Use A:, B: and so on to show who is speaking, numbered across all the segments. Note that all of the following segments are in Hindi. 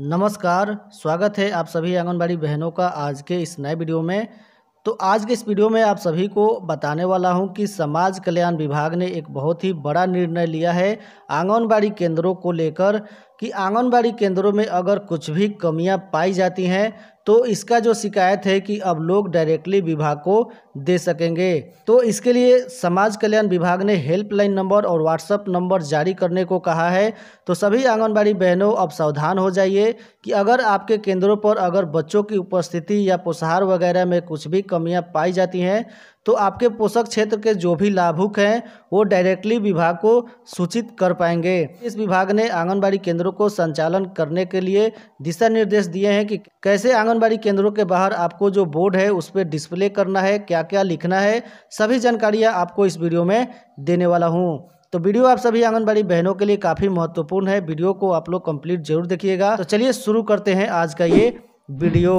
A: नमस्कार स्वागत है आप सभी आंगनबाड़ी बहनों का आज के इस नए वीडियो में तो आज के इस वीडियो में आप सभी को बताने वाला हूं कि समाज कल्याण विभाग ने एक बहुत ही बड़ा निर्णय लिया है आंगनबाड़ी केंद्रों को लेकर कि आंगनबाड़ी केंद्रों में अगर कुछ भी कमियां पाई जाती हैं तो इसका जो शिकायत है कि अब लोग डायरेक्टली विभाग को दे सकेंगे तो इसके लिए समाज कल्याण विभाग ने हेल्पलाइन नंबर और व्हाट्सअप नंबर जारी करने को कहा है तो सभी आंगनबाड़ी बहनों अब सावधान हो जाइए कि अगर आपके केंद्रों पर अगर बच्चों की उपस्थिति या पोषाहार वगैरह में कुछ भी कमियाँ पाई जाती हैं तो आपके पोषक क्षेत्र के जो भी लाभुक हैं वो डायरेक्टली विभाग को सूचित कर पाएंगे इस विभाग ने आंगनबाड़ी केंद्रों को संचालन करने के लिए दिशा निर्देश दिए हैं कि कैसे आंगनबाड़ी केंद्रों के बाहर आपको जो बोर्ड है उस पर डिस्प्ले करना है क्या क्या लिखना है सभी जानकारियाँ आपको इस वीडियो में देने वाला हूँ तो वीडियो आप सभी आंगनबाड़ी बहनों के लिए काफ़ी महत्वपूर्ण है वीडियो को आप लोग कंप्लीट जरूर देखिएगा तो चलिए शुरू करते हैं आज का ये वीडियो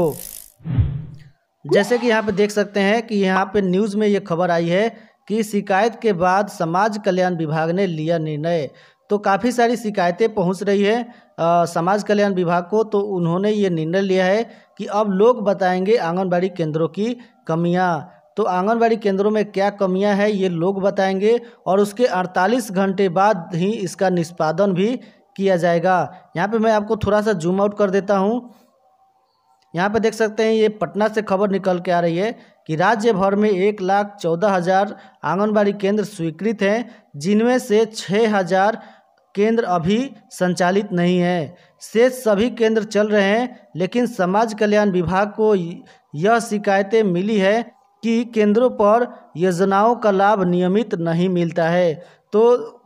A: जैसे कि यहाँ पे देख सकते हैं कि यहाँ पे न्यूज़ में ये खबर आई है कि शिकायत के बाद समाज कल्याण विभाग ने लिया निर्णय तो काफ़ी सारी शिकायतें पहुँच रही है आ, समाज कल्याण विभाग को तो उन्होंने ये निर्णय लिया है कि अब लोग बताएंगे आंगनबाड़ी केंद्रों की कमियाँ तो आंगनबाड़ी केंद्रों में क्या कमियां हैं ये लोग बताएंगे और उसके 48 घंटे बाद ही इसका निष्पादन भी किया जाएगा यहाँ पे मैं आपको थोड़ा सा जूम आउट कर देता हूँ यहाँ पे देख सकते हैं ये पटना से खबर निकल के आ रही है कि राज्य भर में एक लाख चौदह हज़ार आंगनबाड़ी केंद्र स्वीकृत हैं जिनमें से छः हज़ार केंद्र अभी संचालित नहीं है शेष सभी केंद्र चल रहे हैं लेकिन समाज कल्याण विभाग को यह शिकायतें मिली है कि केंद्रों पर योजनाओं का लाभ नियमित नहीं मिलता है तो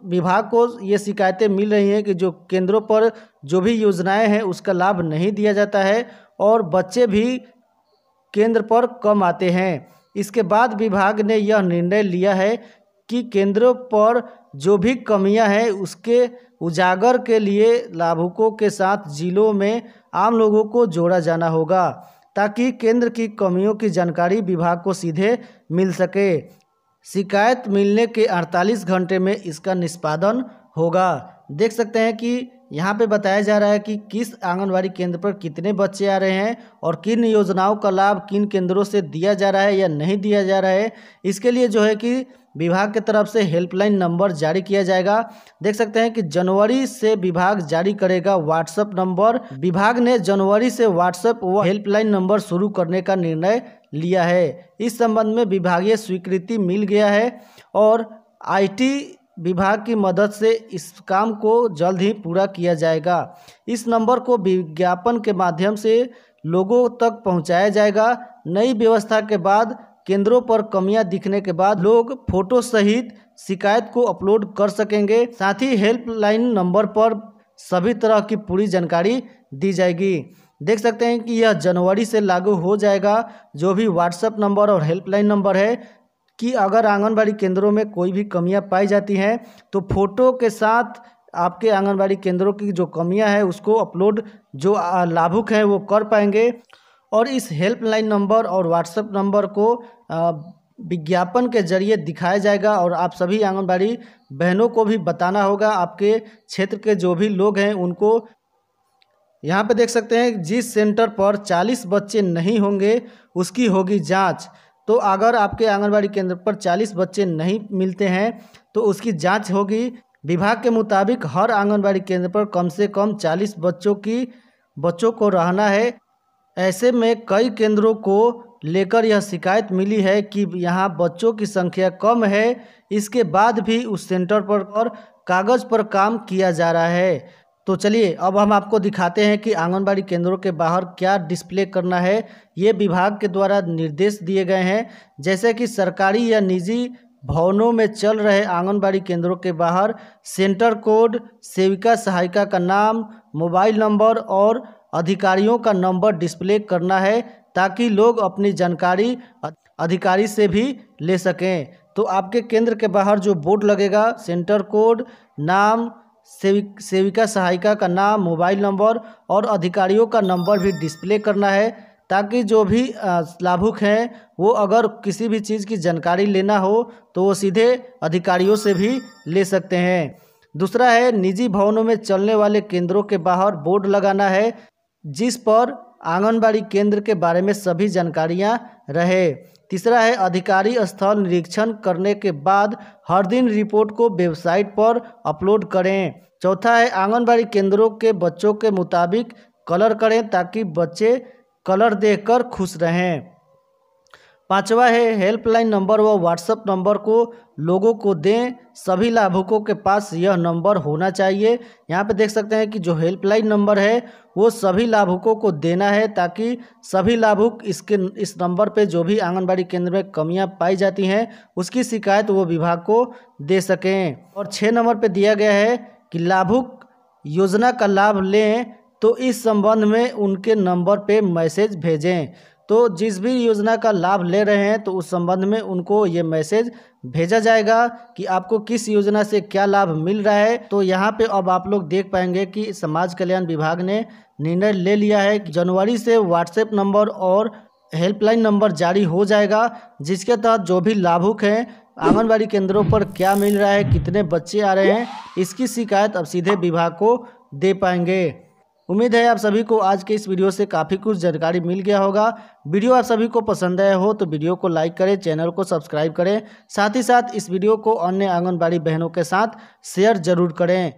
A: विभाग को ये शिकायतें मिल रही हैं कि जो केंद्रों पर जो भी योजनाएं हैं उसका लाभ नहीं दिया जाता है और बच्चे भी केंद्र पर कम आते हैं इसके बाद विभाग ने यह निर्णय लिया है कि केंद्रों पर जो भी कमियां हैं उसके उजागर के लिए लाभुकों के साथ जिलों में आम लोगों को जोड़ा जाना होगा ताकि केंद्र की कमियों की जानकारी विभाग को सीधे मिल सके शिकायत मिलने के 48 घंटे में इसका निष्पादन होगा देख सकते हैं कि यहाँ पे बताया जा रहा है कि किस आंगनवाड़ी केंद्र पर कितने बच्चे आ रहे हैं और किन योजनाओं का लाभ किन केंद्रों से दिया जा रहा है या नहीं दिया जा रहा है इसके लिए जो है कि विभाग के तरफ से हेल्पलाइन नंबर जारी किया जाएगा देख सकते हैं कि जनवरी से विभाग जारी करेगा व्हाट्सएप नंबर विभाग ने जनवरी से व्हाट्सएप व हेल्पलाइन नंबर शुरू करने का निर्णय लिया है इस संबंध में विभागीय स्वीकृति मिल गया है और आईटी विभाग की मदद से इस काम को जल्द ही पूरा किया जाएगा इस नंबर को विज्ञापन के माध्यम से लोगों तक पहुंचाया जाएगा नई व्यवस्था के बाद केंद्रों पर कमियां दिखने के बाद लोग फोटो सहित शिकायत को अपलोड कर सकेंगे साथ ही हेल्पलाइन नंबर पर सभी तरह की पूरी जानकारी दी जाएगी देख सकते हैं कि यह जनवरी से लागू हो जाएगा जो भी व्हाट्सएप नंबर और हेल्पलाइन नंबर है कि अगर आंगनबाड़ी केंद्रों में कोई भी कमियाँ पाई जाती हैं तो फोटो के साथ आपके आंगनबाड़ी केंद्रों की जो कमियाँ हैं उसको अपलोड जो लाभुक हैं वो कर पाएंगे और इस हेल्पलाइन नंबर और व्हाट्सएप नंबर को विज्ञापन के जरिए दिखाया जाएगा और आप सभी आंगनबाड़ी बहनों को भी बताना होगा आपके क्षेत्र के जो भी लोग हैं उनको यहाँ पे देख सकते हैं जिस सेंटर पर 40 बच्चे नहीं होंगे उसकी होगी जांच तो अगर आपके आंगनबाड़ी केंद्र पर 40 बच्चे नहीं मिलते हैं तो उसकी जांच होगी विभाग के मुताबिक हर आंगनबाड़ी केंद्र पर कम से कम 40 बच्चों की बच्चों को रहना है ऐसे में कई केंद्रों को लेकर यह शिकायत मिली है कि यहाँ बच्चों की संख्या कम है इसके बाद भी उस सेंटर पर और कागज़ पर काम किया जा रहा है तो चलिए अब हम आपको दिखाते हैं कि आंगनबाड़ी केंद्रों के बाहर क्या डिस्प्ले करना है ये विभाग के द्वारा निर्देश दिए गए हैं जैसे कि सरकारी या निजी भवनों में चल रहे आंगनबाड़ी केंद्रों के बाहर सेंटर कोड सेविका सहायिका का नाम मोबाइल नंबर और अधिकारियों का नंबर डिस्प्ले करना है ताकि लोग अपनी जानकारी अधिकारी से भी ले सकें तो आपके केंद्र के बाहर जो बोर्ड लगेगा सेंटर कोड नाम सेविक सेविका सहायिका का नाम मोबाइल नंबर और अधिकारियों का नंबर भी डिस्प्ले करना है ताकि जो भी लाभुक हैं वो अगर किसी भी चीज़ की जानकारी लेना हो तो वो सीधे अधिकारियों से भी ले सकते हैं दूसरा है निजी भवनों में चलने वाले केंद्रों के बाहर बोर्ड लगाना है जिस पर आंगनबाड़ी केंद्र के बारे में सभी जानकारियाँ रहे तीसरा है अधिकारी स्थल निरीक्षण करने के बाद हर दिन रिपोर्ट को वेबसाइट पर अपलोड करें चौथा है आंगनबाड़ी केंद्रों के बच्चों के मुताबिक कलर करें ताकि बच्चे कलर देखकर खुश रहें पांचवा है हेल्पलाइन नंबर व व्हाट्सएप नंबर को लोगों को दें सभी लाभुकों के पास यह नंबर होना चाहिए यहाँ पे देख सकते हैं कि जो हेल्पलाइन नंबर है वो सभी लाभुकों को देना है ताकि सभी लाभुक इसके इस नंबर पे जो भी आंगनबाड़ी केंद्र में कमियाँ पाई जाती हैं उसकी शिकायत वो विभाग को दे सकें और छः नंबर पर दिया गया है कि लाभुक योजना का लाभ लें तो इस संबंध में उनके नंबर पर मैसेज भेजें तो जिस भी योजना का लाभ ले रहे हैं तो उस संबंध में उनको ये मैसेज भेजा जाएगा कि आपको किस योजना से क्या लाभ मिल रहा है तो यहाँ पे अब आप लोग देख पाएंगे कि समाज कल्याण विभाग ने निर्णय ले लिया है कि जनवरी से व्हाट्सएप नंबर और हेल्पलाइन नंबर जारी हो जाएगा जिसके तहत जो भी लाभुक हैं आंगनबाड़ी केंद्रों पर क्या मिल रहा है कितने बच्चे आ रहे हैं इसकी शिकायत अब सीधे विभाग को दे पाएंगे उम्मीद है आप सभी को आज के इस वीडियो से काफ़ी कुछ जानकारी मिल गया होगा वीडियो आप सभी को पसंद आया हो तो वीडियो को लाइक करें चैनल को सब्सक्राइब करें साथ ही साथ इस वीडियो को अन्य आंगनबाड़ी बहनों के साथ शेयर जरूर करें